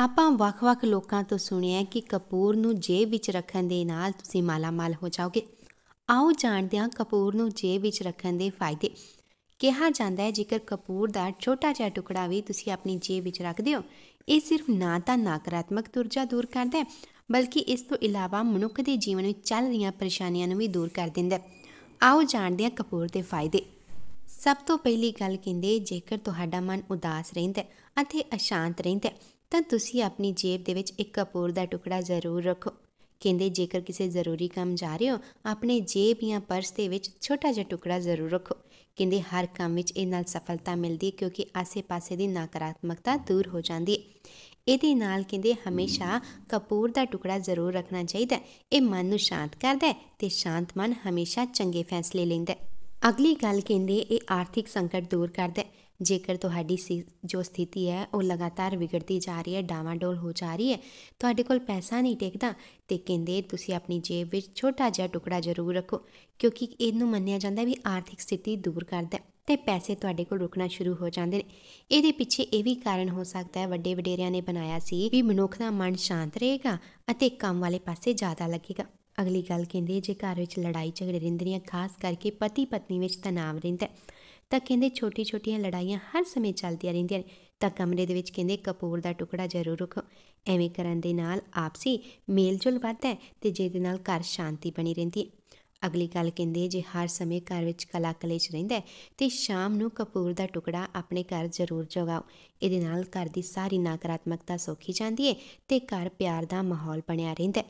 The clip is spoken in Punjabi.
ਆਪਾਂ ਵੱਖ-ਵੱਖ ਲੋਕਾਂ ਤੋਂ ਸੁਣਿਆ ਕਿ ਕਪੂਰ ਨੂੰ ਜੇਬ ਵਿੱਚ ਰੱਖਣ ਦੇ ਨਾਲ ਤੁਸੀਂ ਮਾਲਾ-ਮਾਲ ਹੋ ਜਾਓਗੇ ਆਓ ਜਾਣਦੇ ਹਾਂ ਕਪੂਰ ਨੂੰ ਜੇਬ ਵਿੱਚ ਰੱਖਣ ਦੇ ਫਾਇਦੇ ਕਿਹਾ ਜਾਂਦਾ ਹੈ ਜੇਕਰ ਕਪੂਰ ਦਾ ਛੋਟਾ ਜਿਹਾ ਟੁਕੜਾ ਵੀ ਤੁਸੀਂ ਆਪਣੀ ਜੇਬ ਵਿੱਚ ਰੱਖਦੇ ਹੋ ਇਹ ਸਿਰਫ ਨਾ ਤਾਂ ਨਕਾਰਾਤਮਕ ਤੁਰਜਾ ਦੂਰ ਕਰਦਾ ਹੈ ਬਲਕਿ ਇਸ ਤੋਂ ਇਲਾਵਾ ਮਨੁੱਖ ਦੇ ਜੀਵਨ ਵਿੱਚ ਚੱਲ ਰਹੀਆਂ ਪਰੇਸ਼ਾਨੀਆਂ ਨੂੰ ਵੀ ਦੂਰ ਕਰ ਦਿੰਦਾ ਹੈ ਆਓ ਜਾਣਦੇ ਹਾਂ ਕਪੂਰ ਦੇ ਫਾਇਦੇ ਸਭ ਤੋਂ ਪਹਿਲੀ ਗੱਲ ਕਹਿੰਦੇ ਜੇਕਰ ਤੁਹਾਡਾ ਮਨ ਉਦਾਸ ਰਹਿੰਦਾ ਹੈ ਅਤੇ ਅਸ਼ਾਂਤ ਰਹਿੰਦਾ ਹੈ ਤਾਂ ਤੁਸੀਂ ਆਪਣੀ ਜੇਬ ਦੇ ਵਿੱਚ ਇੱਕ ਕਪੂਰ ਦਾ ਟੁਕੜਾ ਜ਼ਰੂਰ ਰੱਖੋ ਕਹਿੰਦੇ ਜੇਕਰ ਕਿਸੇ ਜ਼ਰੂਰੀ ਕੰਮ ਜਾ ਰਹੇ ਹੋ ਆਪਣੇ ਜੇਬ ਜਾਂ ਪਰਸ ਦੇ ਵਿੱਚ ਛੋਟਾ ਜਿਹਾ ਟੁਕੜਾ ਜ਼ਰੂਰ ਰੱਖੋ ਕਹਿੰਦੇ ਹਰ ਕੰਮ ਵਿੱਚ ਇਹ ਨਾਲ ਸਫਲਤਾ ਮਿਲਦੀ ਹੈ ਕਿਉਂਕਿ ਆਸੇ-ਪਾਸੇ ਦੀ ਨਕਾਰਾਤਮਕਤਾ ਦੂਰ ਹੋ ਜਾਂਦੀ ਹੈ ਇਹਦੇ ਨਾਲ ਕਹਿੰਦੇ ਹਮੇਸ਼ਾ ਕਪੂਰ ਦਾ ਟੁਕੜਾ ਜ਼ਰੂਰ ਰੱਖਣਾ ਚਾਹੀਦਾ ਇਹ ਮਨ ਨੂੰ ਸ਼ਾਂਤ ਕਰਦਾ ਹੈ ਤੇ ਸ਼ਾਂਤ ਮਨ ਹਮੇਸ਼ਾ ਚੰਗੇ ਫੈਸਲੇ ਲੈਂਦਾ ਹੈ ਅਗਲੀ ਗੱਲ ਕਹਿੰਦੇ ਇਹ ਆਰਥਿਕ ਸੰਕਟ ਦੂਰ ਕਰਦਾ ਹੈ ਜੇਕਰ ਤੁਹਾਡੀ ਜੋ ਸਥਿਤੀ ਹੈ ਉਹ ਲਗਾਤਾਰ ਵਿਗੜਦੀ ਜਾ ਰਹੀ ਹੈ ਡਾਵਾਡੋਲ ਹੋ ਜਾ ਰਹੀ ਹੈ ਤੁਹਾਡੇ ਕੋਲ ਪੈਸਾ ਨਹੀਂ ਟਿਕਦਾ ਤੇ ਕਹਿੰਦੇ ਤੁਸੀਂ ਆਪਣੀ ਜੇਬ ਵਿੱਚ ਛੋਟਾ ਜਿਹਾ ਟੁਕੜਾ ਜ਼ਰੂਰ ਰੱਖੋ ਕਿਉਂਕਿ ਇਹਨੂੰ ਮੰਨਿਆ ਜਾਂਦਾ ਵੀ ਆਰਥਿਕ ਸਥਿਤੀ ਦੂਰ ਕਰਦਾ ਤੇ ਪੈਸੇ ਤੁਹਾਡੇ ਕੋਲ ਰੁਕਣਾ ਸ਼ੁਰੂ ਹੋ ਜਾਂਦੇ ਨੇ ਇਹਦੇ ਪਿੱਛੇ ਇਹ ਵੀ ਕਾਰਨ ਹੋ ਸਕਦਾ ਹੈ ਵੱਡੇ ਵਡੇਰਿਆਂ ਨੇ ਬਣਾਇਆ ਸੀ ਵੀ ਮਨੁੱਖ ਦਾ ਮਨ ਸ਼ਾਂਤ ਰਹੇਗਾ ਅਤੇ ਕੰਮ ਵਾਲੇ ਪਾਸੇ ਜ਼ਿਆਦਾ ਲੱਗੇਗਾ ਅਗਲੀ ਗੱਲ ਕਹਿੰਦੇ ਜੇ ਘਰ ਵਿੱਚ ਲੜਾਈ ਝਗੜੇ ਰਹਿੰਦੇ ਨੇ ਖਾਸ ਕਰਕੇ ਪਤੀ ਪਤਨੀ ਵਿੱਚ ਤਣਾਅ ਰਹਿੰਦਾ ਹੈ ਤਾਂ ਕਹਿੰਦੇ ਛੋਟੀ-ਛੋਟੀਆਂ ਲੜਾਈਆਂ ਹਰ ਸਮੇਂ ਚੱਲਦੀਆਂ ਰਹਿੰਦੀਆਂ ਨੇ ਤਾਂ ਕਮਰੇ ਦੇ ਵਿੱਚ ਕਹਿੰਦੇ ਕਪੂਰ ਦਾ ਟੁਕੜਾ ਜ਼ਰੂਰ ਰੱਖੋ ਐਵੇਂ ਕਰਨ ਦੇ ਨਾਲ ਆਪਸੀ ਮੇਲਜੋਲ ਵੱਧਦਾ ਹੈ ਤੇ ਜਿਹਦੇ ਨਾਲ ਘਰ ਸ਼ਾਂਤੀ ਬਣੀ ਰਹਿੰਦੀ ਹੈ ਅਗਲੀ ਗੱਲ ਕਹਿੰਦੇ ਜੇ ਹਰ ਸਮੇਂ ਘਰ ਵਿੱਚ ਕਲਾ ਕਲੇਸ਼ ਰਹਿੰਦਾ ਤੇ ਸ਼ਾਮ ਨੂੰ ਕਪੂਰ ਦਾ ਟੁਕੜਾ ਆਪਣੇ ਘਰ ਜ਼ਰੂਰ ਜਗਾਓ ਇਹਦੇ ਨਾਲ ਘਰ ਦੀ ਸਾਰੀ ਨਕਾਰਾਤਮਕਤਾ ਸੋਖੀ ਜਾਂਦੀ ਹੈ ਤੇ ਘਰ ਪਿਆਰ ਦਾ ਮਾਹੌਲ ਬਣਿਆ ਰਹਿੰਦਾ